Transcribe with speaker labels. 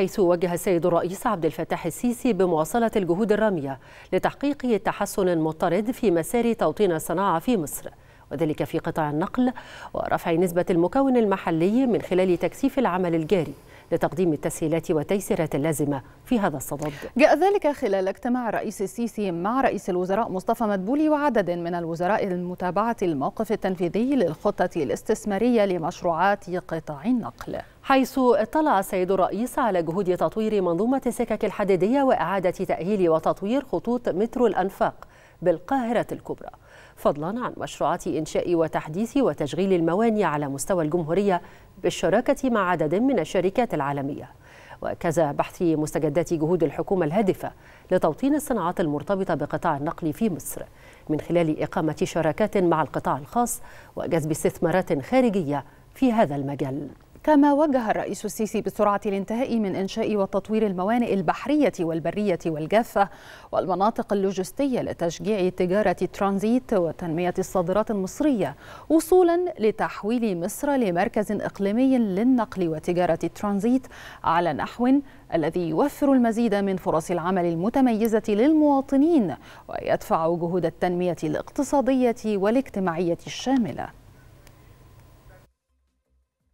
Speaker 1: حيث وجه السيد الرئيس عبد الفتاح السيسي بمواصلة الجهود الرامية لتحقيق تحسن مضطرد في مسار توطين الصناعة في مصر وذلك في قطاع النقل ورفع نسبة المكون المحلي من خلال تكثيف العمل الجاري لتقديم التسهيلات والتيسيرات اللازمة في هذا الصدد
Speaker 2: جاء ذلك خلال اجتماع الرئيس السيسي مع رئيس الوزراء مصطفى مدبولي وعدد من الوزراء لمتابعة الموقف التنفيذي للخطة الاستثمارية
Speaker 1: لمشروعات قطاع النقل حيث اطلع السيد الرئيس على جهود تطوير منظومة السكك الحديدية وإعادة تأهيل وتطوير خطوط مترو الأنفاق بالقاهرة الكبرى فضلا عن مشروعات إنشاء وتحديث وتشغيل الموانئ على مستوى الجمهورية بالشراكة مع عدد من الشركات العالمية وكذا بحث مستجدات جهود الحكومة الهادفة لتوطين الصناعات المرتبطة بقطاع النقل في مصر من خلال إقامة شراكات مع القطاع الخاص وجذب استثمارات خارجية في هذا المجال كما وجه الرئيس السيسي بسرعة الانتهاء من
Speaker 2: إنشاء وتطوير الموانئ البحرية والبرية والجافة والمناطق اللوجستية لتشجيع تجارة الترانزيت وتنمية الصادرات المصرية وصولا لتحويل مصر لمركز إقليمي للنقل وتجارة الترانزيت على نحو الذي يوفر المزيد من فرص العمل المتميزة للمواطنين ويدفع جهود التنمية الاقتصادية والاجتماعية الشاملة